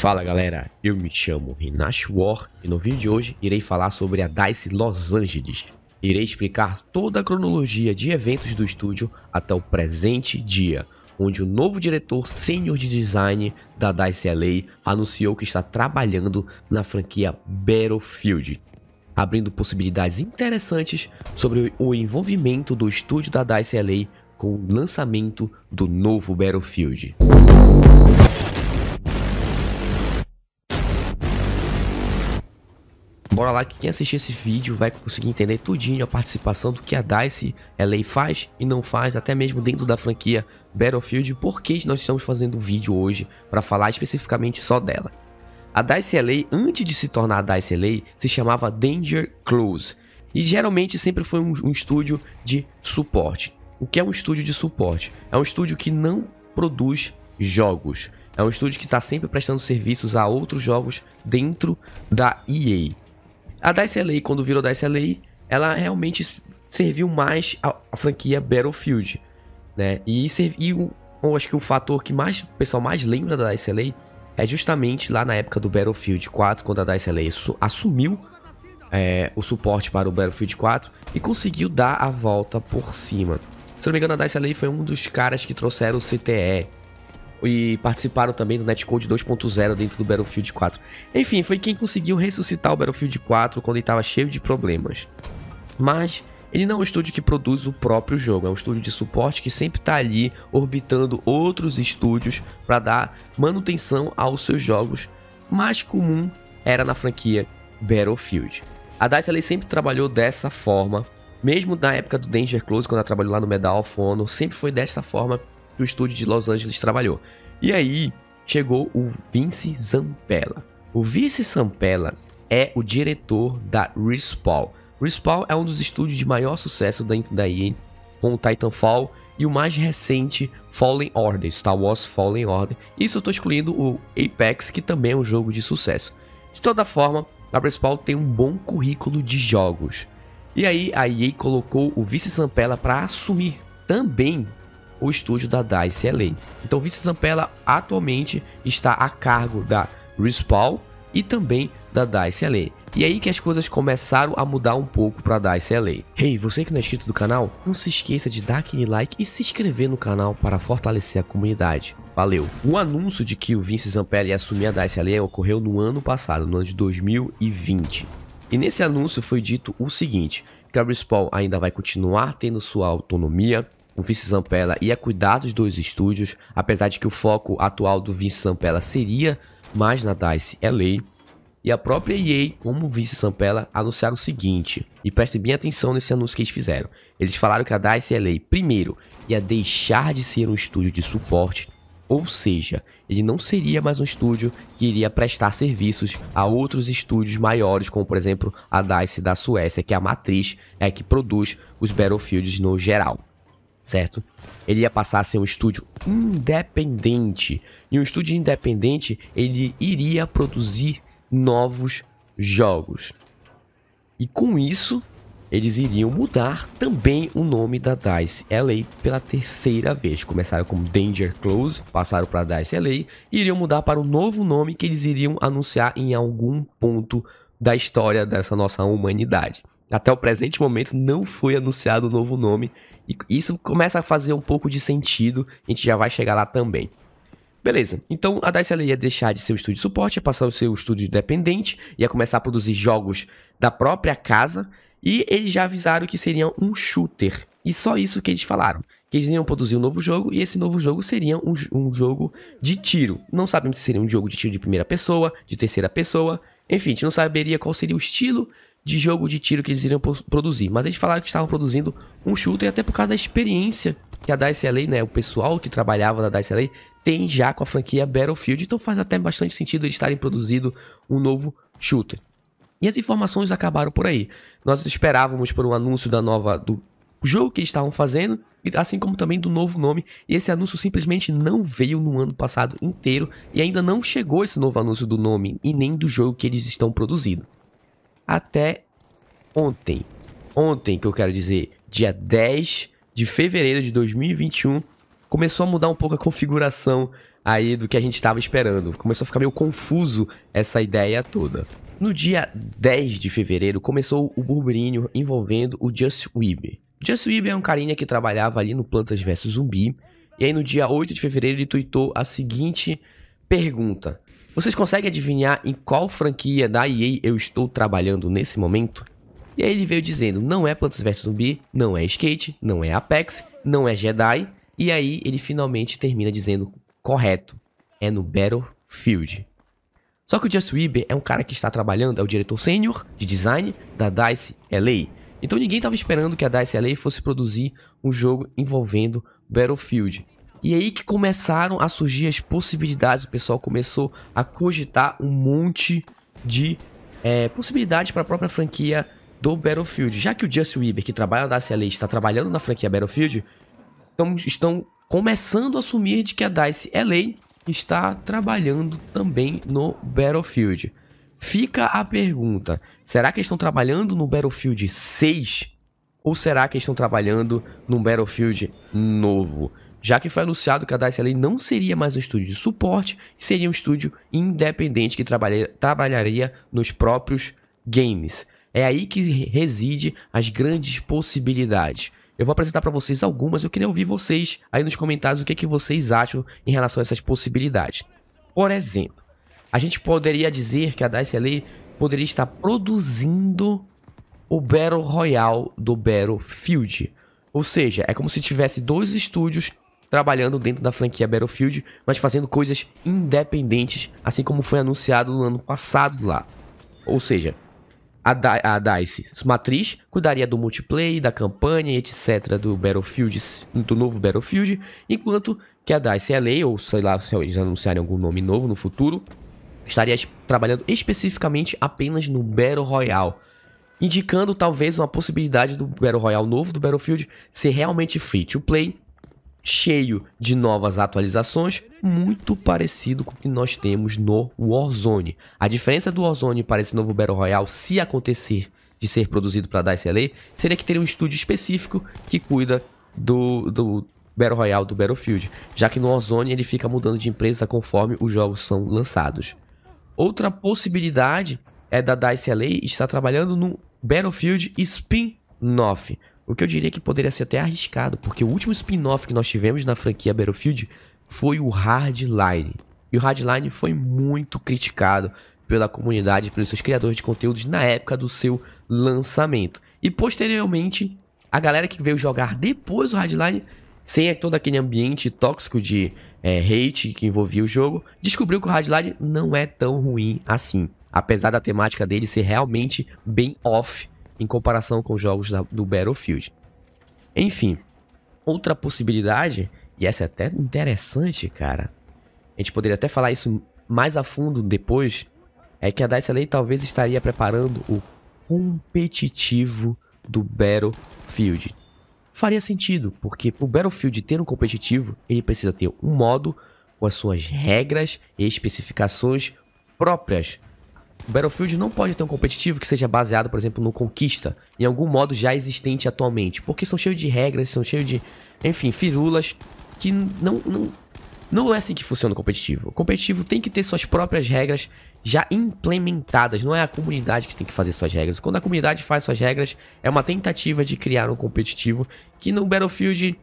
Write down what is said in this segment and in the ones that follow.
Fala galera, eu me chamo Rinash War e no vídeo de hoje irei falar sobre a DICE Los Angeles. Irei explicar toda a cronologia de eventos do estúdio até o presente dia, onde o novo diretor sênior de design da DICE LA anunciou que está trabalhando na franquia Battlefield, abrindo possibilidades interessantes sobre o envolvimento do estúdio da DICE LA com o lançamento do novo Battlefield. Bora lá que quem assistir esse vídeo vai conseguir entender tudinho a participação do que a DICE LA faz e não faz, até mesmo dentro da franquia Battlefield, por que nós estamos fazendo um vídeo hoje para falar especificamente só dela. A DICE LA, antes de se tornar a DICE LA, se chamava Danger Close, e geralmente sempre foi um, um estúdio de suporte. O que é um estúdio de suporte? É um estúdio que não produz jogos, é um estúdio que está sempre prestando serviços a outros jogos dentro da EA. A Dice LA, quando virou Dice LA, ela realmente serviu mais a, a franquia Battlefield, né? E, serviu, eu acho que o fator que mais o pessoal mais lembra da Dice LA é justamente lá na época do Battlefield 4, quando a Dice LA assumiu é, o suporte para o Battlefield 4 e conseguiu dar a volta por cima. Se não me engano, a Dice LA foi um dos caras que trouxeram o CTE, e participaram também do Netcode 2.0 dentro do Battlefield 4. Enfim, foi quem conseguiu ressuscitar o Battlefield 4 quando ele estava cheio de problemas. Mas ele não é um estúdio que produz o próprio jogo, é um estúdio de suporte que sempre está ali orbitando outros estúdios para dar manutenção aos seus jogos. Mais comum era na franquia Battlefield. A DICE sempre trabalhou dessa forma, mesmo na época do Danger Close, quando ela trabalhou lá no Medal of Honor, sempre foi dessa forma que o estúdio de Los Angeles trabalhou. E aí chegou o Vince Zampella. O Vince Zampella é o diretor da Respawn. Respawn é um dos estúdios de maior sucesso dentro da EA, com o Titanfall e o mais recente Fallen Order, Star Wars Fallen Order. Isso eu estou excluindo o Apex, que também é um jogo de sucesso. De toda forma, a Respawn tem um bom currículo de jogos. E aí a EA colocou o Vice Sampella para assumir também o estúdio da DICE LA. Então Vince Zampella atualmente está a cargo da Respawn e também da DICE LA. E é aí que as coisas começaram a mudar um pouco para DICE LA. Hey, você que não é inscrito do canal, não se esqueça de dar aquele like e se inscrever no canal para fortalecer a comunidade. Valeu! O anúncio de que o Vince Zampella ia assumir a DICE LA ocorreu no ano passado, no ano de 2020. E nesse anúncio foi dito o seguinte, que a Respawn ainda vai continuar tendo sua autonomia, o Vince Zampella ia cuidar dos dois estúdios, apesar de que o foco atual do Vince Zampella seria mais na DICE LA. E a própria EA, como vice Vince Zampella, anunciaram o seguinte, e prestem bem atenção nesse anúncio que eles fizeram. Eles falaram que a DICE LA, primeiro, ia deixar de ser um estúdio de suporte, ou seja, ele não seria mais um estúdio que iria prestar serviços a outros estúdios maiores, como por exemplo a DICE da Suécia, que é a matriz, é que produz os Battlefields no geral certo? Ele ia passar a ser um estúdio independente. E um estúdio independente, ele iria produzir novos jogos. E com isso, eles iriam mudar também o nome da DICE LA pela terceira vez. Começaram como Danger Close, passaram para DICE LA e iriam mudar para um novo nome que eles iriam anunciar em algum ponto da história dessa nossa humanidade. Até o presente momento não foi anunciado um novo nome. E isso começa a fazer um pouco de sentido. A gente já vai chegar lá também. Beleza, então a DICE ia deixar de ser um estúdio de suporte, ia passar a ser um estúdio independente, ia começar a produzir jogos da própria casa, e eles já avisaram que seria um shooter. E só isso que eles falaram, que eles iriam produzir um novo jogo, e esse novo jogo seria um, um jogo de tiro. Não sabemos se seria um jogo de tiro de primeira pessoa, de terceira pessoa, enfim, a gente não saberia qual seria o estilo de jogo de tiro que eles iriam produzir. Mas eles falaram que estavam produzindo um shooter até por causa da experiência que a DICE LA, né, o pessoal que trabalhava na DICE LA, tem já com a franquia Battlefield. Então faz até bastante sentido eles estarem produzindo um novo shooter. E as informações acabaram por aí. Nós esperávamos por um anúncio da nova do jogo que eles estavam fazendo, assim como também do novo nome. E esse anúncio simplesmente não veio no ano passado inteiro e ainda não chegou esse novo anúncio do nome e nem do jogo que eles estão produzindo até ontem. Ontem, que eu quero dizer, dia 10 de fevereiro de 2021, começou a mudar um pouco a configuração aí do que a gente estava esperando. Começou a ficar meio confuso essa ideia toda. No dia 10 de fevereiro começou o burburinho envolvendo o Just Web. Just Web é um carinha que trabalhava ali no Plantas vs Zumbi. E aí no dia 8 de fevereiro ele tweetou a seguinte pergunta: vocês conseguem adivinhar em qual franquia da EA eu estou trabalhando nesse momento? E aí ele veio dizendo, não é Plantas vs Zumbi, não é Skate, não é Apex, não é Jedi. E aí ele finalmente termina dizendo, correto, é no Battlefield. Só que o Just Weber é um cara que está trabalhando, é o diretor sênior de design da DICE LA. Então ninguém estava esperando que a DICE LA fosse produzir um jogo envolvendo Battlefield. E aí que começaram a surgir as possibilidades, o pessoal começou a cogitar um monte de é, possibilidades para a própria franquia do Battlefield. Já que o Justin Weber, que trabalha na DICE está trabalhando na franquia Battlefield, então, estão começando a assumir de que a DICE LA está trabalhando também no Battlefield. Fica a pergunta, será que eles estão trabalhando no Battlefield 6? Ou será que eles estão trabalhando no Battlefield novo? já que foi anunciado que a Dice Alley não seria mais um estúdio de suporte, seria um estúdio independente que trabalha, trabalharia nos próprios games. É aí que reside as grandes possibilidades. Eu vou apresentar para vocês algumas, eu queria ouvir vocês aí nos comentários o que, é que vocês acham em relação a essas possibilidades. Por exemplo, a gente poderia dizer que a Dice Alley poderia estar produzindo o Battle Royale do Battlefield. Ou seja, é como se tivesse dois estúdios trabalhando dentro da franquia Battlefield, mas fazendo coisas independentes, assim como foi anunciado no ano passado lá. Ou seja, a, Di a DICE Matriz cuidaria do multiplayer, da campanha, etc. do Battlefield, do novo Battlefield, enquanto que a DICE LA, ou sei lá se eles anunciarem algum nome novo no futuro, estaria trabalhando especificamente apenas no Battle Royale, indicando talvez uma possibilidade do Battle Royale novo do Battlefield ser realmente free to play cheio de novas atualizações, muito parecido com o que nós temos no Warzone. A diferença do Warzone para esse novo Battle Royale, se acontecer de ser produzido para DICE LA, seria que teria um estúdio específico que cuida do, do Battle Royale do Battlefield, já que no Warzone ele fica mudando de empresa conforme os jogos são lançados. Outra possibilidade é da DICE LA estar trabalhando no Battlefield Spin-Off, o que eu diria que poderia ser até arriscado, porque o último spin-off que nós tivemos na franquia Battlefield foi o Hardline. E o Hardline foi muito criticado pela comunidade pelos seus criadores de conteúdos na época do seu lançamento. E posteriormente, a galera que veio jogar depois do Hardline, sem todo aquele ambiente tóxico de é, hate que envolvia o jogo, descobriu que o Hardline não é tão ruim assim. Apesar da temática dele ser realmente bem off em comparação com os jogos da, do Battlefield. Enfim, outra possibilidade, e essa é até interessante, cara, a gente poderia até falar isso mais a fundo depois, é que a DICE Lei talvez estaria preparando o competitivo do Battlefield. Faria sentido, porque o Battlefield ter um competitivo, ele precisa ter um modo com as suas regras e especificações próprias o Battlefield não pode ter um competitivo que seja baseado, por exemplo, no conquista, em algum modo já existente atualmente, porque são cheios de regras, são cheios de, enfim, firulas, que não, não, não é assim que funciona o competitivo. O competitivo tem que ter suas próprias regras já implementadas, não é a comunidade que tem que fazer suas regras. Quando a comunidade faz suas regras, é uma tentativa de criar um competitivo que no Battlefield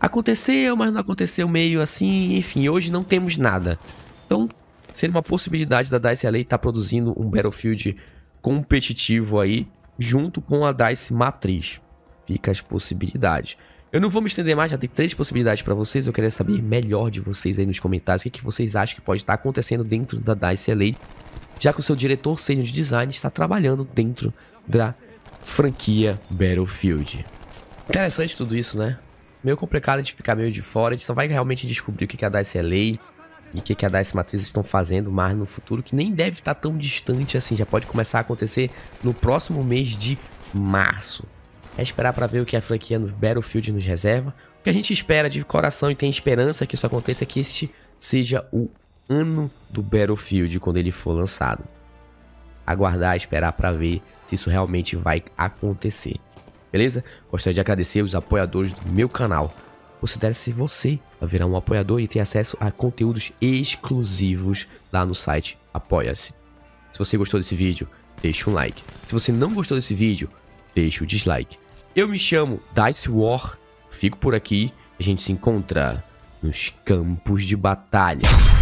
aconteceu, mas não aconteceu meio assim, enfim, hoje não temos nada. Então sendo uma possibilidade da DICE LA estar tá produzindo um Battlefield competitivo aí, junto com a DICE Matriz. Fica as possibilidades. Eu não vou me estender mais, já tem três possibilidades para vocês. Eu queria saber melhor de vocês aí nos comentários o que, que vocês acham que pode estar tá acontecendo dentro da DICE LA, já que o seu diretor sênior de design está trabalhando dentro da franquia Battlefield. Interessante tudo isso, né? Meio complicado a gente ficar meio de fora, a gente só vai realmente descobrir o que, é a DICE é e o que, que a DICE Matriz estão fazendo mais no futuro, que nem deve estar tá tão distante assim, já pode começar a acontecer no próximo mês de março. É esperar para ver o que a franquia no Battlefield nos reserva. O que a gente espera de coração e tem esperança que isso aconteça, é que este seja o ano do Battlefield quando ele for lançado. Aguardar, esperar para ver se isso realmente vai acontecer. Beleza? Gostaria de agradecer os apoiadores do meu canal considere-se você a virar um apoiador e ter acesso a conteúdos exclusivos lá no site Apoia-se. Se você gostou desse vídeo, deixe um like. Se você não gostou desse vídeo, deixe o um dislike. Eu me chamo Dice War, fico por aqui, a gente se encontra nos campos de batalha.